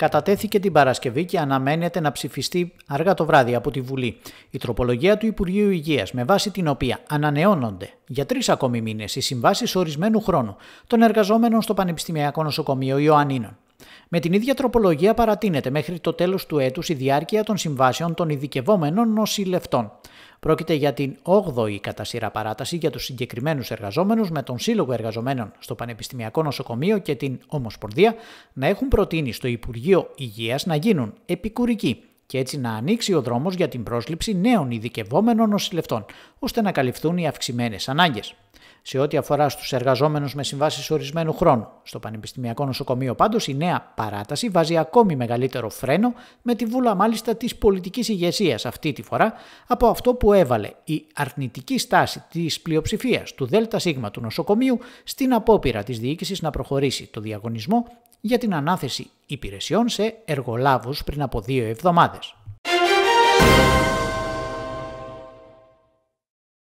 κατατέθηκε την Παρασκευή και αναμένεται να ψηφιστεί αργά το βράδυ από τη Βουλή. Η τροπολογία του Υπουργείου Υγείας, με βάση την οποία ανανεώνονται για τρεις ακόμη μήνες οι συμβάσεις ορισμένου χρόνου των εργαζόμενων στο Πανεπιστημιακό Νοσοκομείο Ιωαννίνων με την ίδια τροπολογία παρατείνεται μέχρι το τέλος του έτους η διάρκεια των συμβάσεων των ειδικευόμενων νοσηλευτών. Πρόκειται για την 8η κατά σειρά παράταση για τους συγκεκριμένους εργαζόμενους με τον Σύλλογο Εργαζομένων στο Πανεπιστημιακό Νοσοκομείο και την Ομοσπονδία να έχουν προτείνει στο Υπουργείο Υγείας να γίνουν επικουρικοί και έτσι να ανοίξει ο δρόμος για την πρόσληψη νέων ειδικευόμενων νοσηλευτών, ώστε να καλυφθούν οι αυξημένες ανάγκες σε ό,τι αφορά στους εργαζόμενους με συμβάσεις ορισμένου χρόνου. Στο Πανεπιστημιακό Νοσοκομείο, πάντως, η νέα παράταση βάζει ακόμη μεγαλύτερο φρένο με τη βούλα μάλιστα της πολιτικής ηγεσίας αυτή τη φορά από αυτό που έβαλε η αρνητική στάση της πλειοψηφίας του ΔΣ του νοσοκομείου στην απόπειρα της διοίκησης να προχωρήσει το διαγωνισμό για την ανάθεση υπηρεσιών σε εργολάβους πριν από δύο εβδομάδες.